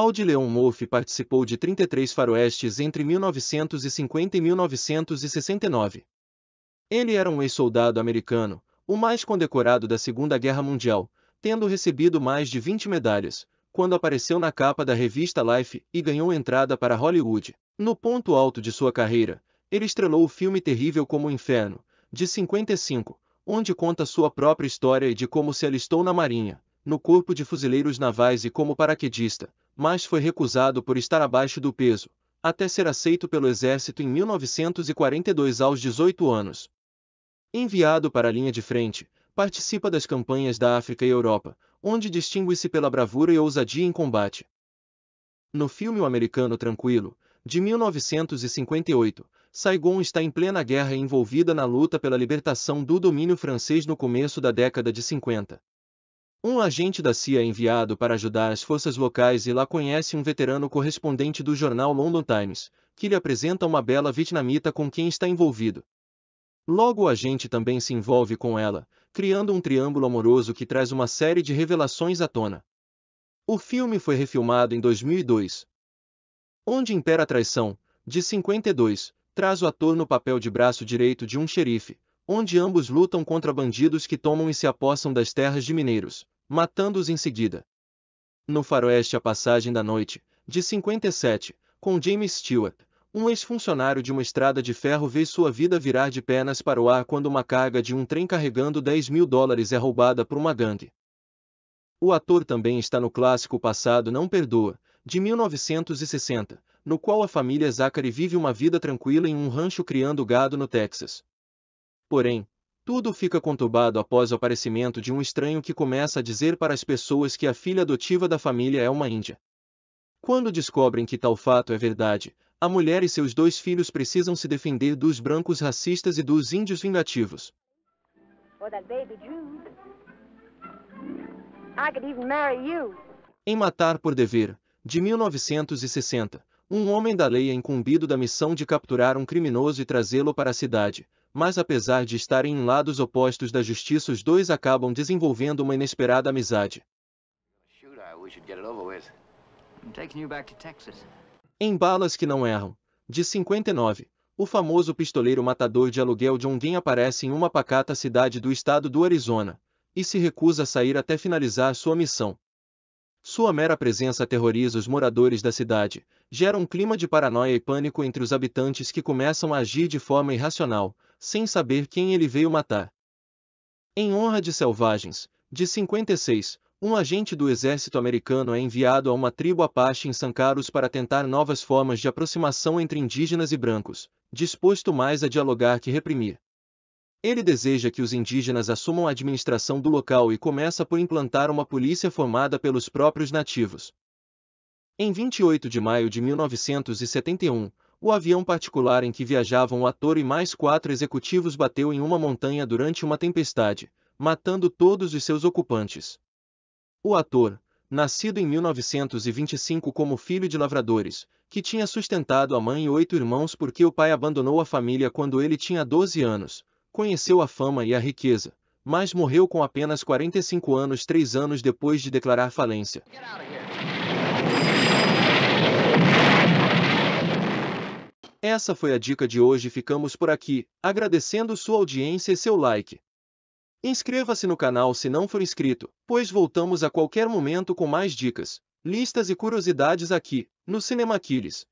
Aldi Leon Wolff participou de 33 faroestes entre 1950 e 1969. Ele era um ex-soldado americano, o mais condecorado da Segunda Guerra Mundial, tendo recebido mais de 20 medalhas, quando apareceu na capa da revista Life e ganhou entrada para Hollywood. No ponto alto de sua carreira, ele estrelou o filme Terrível como o Inferno, de 55, onde conta sua própria história e de como se alistou na Marinha, no Corpo de Fuzileiros Navais e como paraquedista, mas foi recusado por estar abaixo do peso, até ser aceito pelo exército em 1942 aos 18 anos. Enviado para a linha de frente, participa das campanhas da África e Europa, onde distingue-se pela bravura e ousadia em combate. No filme O Americano Tranquilo, de 1958, Saigon está em plena guerra e envolvida na luta pela libertação do domínio francês no começo da década de 50. Um agente da CIA é enviado para ajudar as forças locais e lá conhece um veterano correspondente do jornal London Times, que lhe apresenta uma bela vietnamita com quem está envolvido. Logo o agente também se envolve com ela, criando um triângulo amoroso que traz uma série de revelações à tona. O filme foi refilmado em 2002. Onde Impera a Traição, de 52, traz o ator no papel de braço direito de um xerife, onde ambos lutam contra bandidos que tomam e se apossam das terras de mineiros, matando-os em seguida. No faroeste A Passagem da Noite, de 57, com James Stewart, um ex-funcionário de uma estrada de ferro vê sua vida virar de pernas para o ar quando uma carga de um trem carregando 10 mil dólares é roubada por uma gangue. O ator também está no clássico Passado Não Perdoa, de 1960, no qual a família Zachary vive uma vida tranquila em um rancho criando gado no Texas. Porém, tudo fica conturbado após o aparecimento de um estranho que começa a dizer para as pessoas que a filha adotiva da família é uma índia. Quando descobrem que tal fato é verdade, a mulher e seus dois filhos precisam se defender dos brancos racistas e dos índios vingativos. Em Matar por Dever, de 1960, um homem da lei é incumbido da missão de capturar um criminoso e trazê-lo para a cidade, mas apesar de estarem em lados opostos da justiça, os dois acabam desenvolvendo uma inesperada amizade. Em Balas que Não Erram, de 59, o famoso pistoleiro matador de aluguel John Wayne aparece em uma pacata cidade do estado do Arizona e se recusa a sair até finalizar sua missão. Sua mera presença aterroriza os moradores da cidade, gera um clima de paranoia e pânico entre os habitantes que começam a agir de forma irracional, sem saber quem ele veio matar. Em honra de selvagens, de 56, um agente do exército americano é enviado a uma tribo Apache em Carlos para tentar novas formas de aproximação entre indígenas e brancos, disposto mais a dialogar que reprimir. Ele deseja que os indígenas assumam a administração do local e começa por implantar uma polícia formada pelos próprios nativos. Em 28 de maio de 1971, o avião particular em que viajavam o ator e mais quatro executivos bateu em uma montanha durante uma tempestade, matando todos os seus ocupantes. O ator, nascido em 1925 como filho de lavradores, que tinha sustentado a mãe e oito irmãos porque o pai abandonou a família quando ele tinha 12 anos, conheceu a fama e a riqueza, mas morreu com apenas 45 anos três anos depois de declarar falência. Essa foi a dica de hoje. Ficamos por aqui, agradecendo sua audiência e seu like. Inscreva-se no canal se não for inscrito, pois voltamos a qualquer momento com mais dicas, listas e curiosidades aqui, no Cinemaquiles.